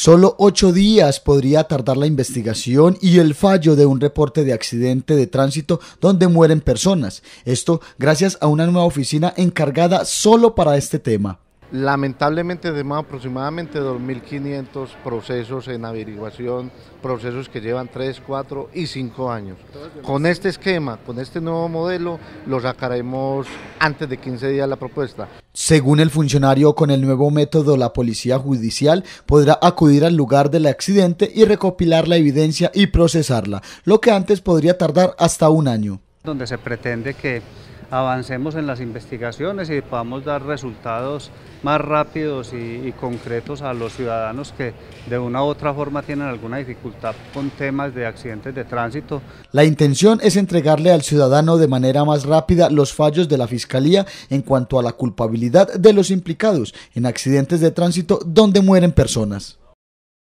Solo ocho días podría tardar la investigación y el fallo de un reporte de accidente de tránsito donde mueren personas. Esto gracias a una nueva oficina encargada solo para este tema. Lamentablemente tenemos aproximadamente 2.500 procesos en averiguación, procesos que llevan 3, 4 y 5 años. Con este esquema, con este nuevo modelo, lo sacaremos antes de 15 días la propuesta. Según el funcionario, con el nuevo método, la policía judicial podrá acudir al lugar del accidente y recopilar la evidencia y procesarla, lo que antes podría tardar hasta un año. Donde se pretende que avancemos en las investigaciones y podamos dar resultados más rápidos y, concretos a los ciudadanos que de una u otra forma tienen alguna dificultad con temas de accidentes de tránsito. La intención es entregarle al ciudadano de manera más rápida los fallos de la Fiscalía en cuanto a la culpabilidad de los implicados en accidentes de tránsito donde mueren personas.